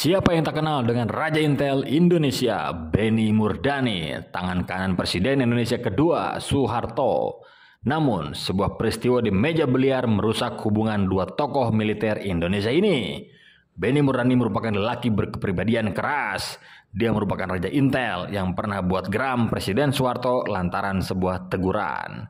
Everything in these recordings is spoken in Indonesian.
Siapa yang tak kenal dengan Raja Intel Indonesia, Beni Murdani, tangan kanan Presiden Indonesia kedua, Soeharto. Namun, sebuah peristiwa di meja beliar merusak hubungan dua tokoh militer Indonesia ini. Beni Murdani merupakan lelaki berkepribadian keras. Dia merupakan Raja Intel yang pernah buat geram Presiden Soeharto lantaran sebuah teguran.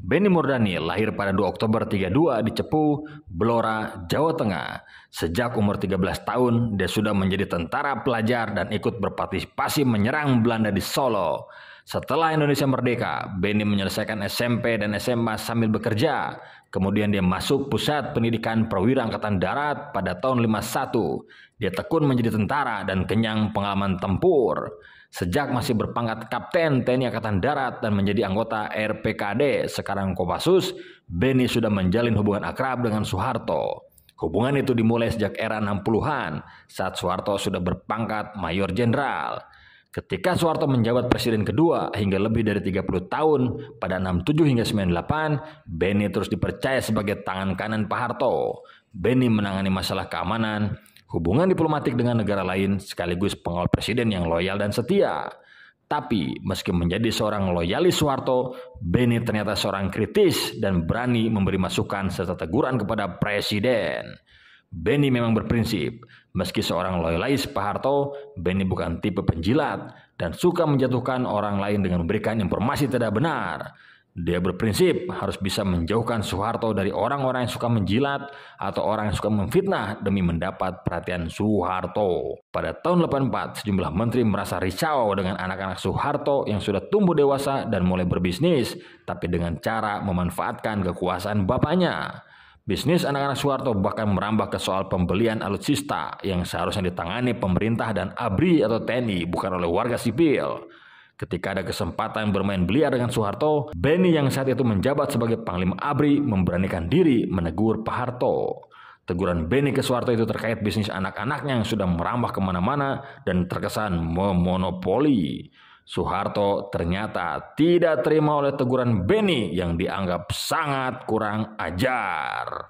Benny Murdani lahir pada 2 Oktober 32 di Cepu, Blora, Jawa Tengah. Sejak umur 13 tahun, dia sudah menjadi tentara pelajar dan ikut berpartisipasi menyerang Belanda di Solo. Setelah Indonesia merdeka, Benny menyelesaikan SMP dan SMA sambil bekerja. Kemudian dia masuk pusat pendidikan perwira angkatan darat pada tahun 51. Dia tekun menjadi tentara dan kenyang pengalaman tempur. Sejak masih berpangkat Kapten TNI Angkatan Darat dan menjadi anggota RPKD, sekarang Kopassus, Benny sudah menjalin hubungan akrab dengan Soeharto. Hubungan itu dimulai sejak era 60-an, saat Soeharto sudah berpangkat Mayor Jenderal. Ketika Soeharto menjabat presiden kedua hingga lebih dari 30 tahun pada 67 hingga 98, Beni terus dipercaya sebagai tangan kanan Pak Harto. Beni menangani masalah keamanan, hubungan diplomatik dengan negara lain sekaligus pengawal presiden yang loyal dan setia. Tapi meski menjadi seorang loyalis Soeharto, Beni ternyata seorang kritis dan berani memberi masukan serta teguran kepada presiden. Benny memang berprinsip. Meski seorang loyalis Harto, Benny bukan tipe penjilat dan suka menjatuhkan orang lain dengan memberikan informasi tidak benar. Dia berprinsip harus bisa menjauhkan Soeharto dari orang-orang yang suka menjilat atau orang yang suka memfitnah demi mendapat perhatian Soeharto. Pada tahun 84, sejumlah menteri merasa risau dengan anak-anak Soeharto yang sudah tumbuh dewasa dan mulai berbisnis, tapi dengan cara memanfaatkan kekuasaan bapaknya. Bisnis anak-anak Soeharto bahkan merambah ke soal pembelian alutsista yang seharusnya ditangani pemerintah dan ABRI atau TNI, bukan oleh warga sipil. Ketika ada kesempatan bermain belia dengan Soeharto, Benny yang saat itu menjabat sebagai Panglima ABRI memberanikan diri menegur Pak Harto. Teguran Benny ke Soeharto itu terkait bisnis anak-anaknya yang sudah merambah kemana-mana dan terkesan memonopoli. Soeharto ternyata tidak terima oleh teguran Beni yang dianggap sangat kurang ajar.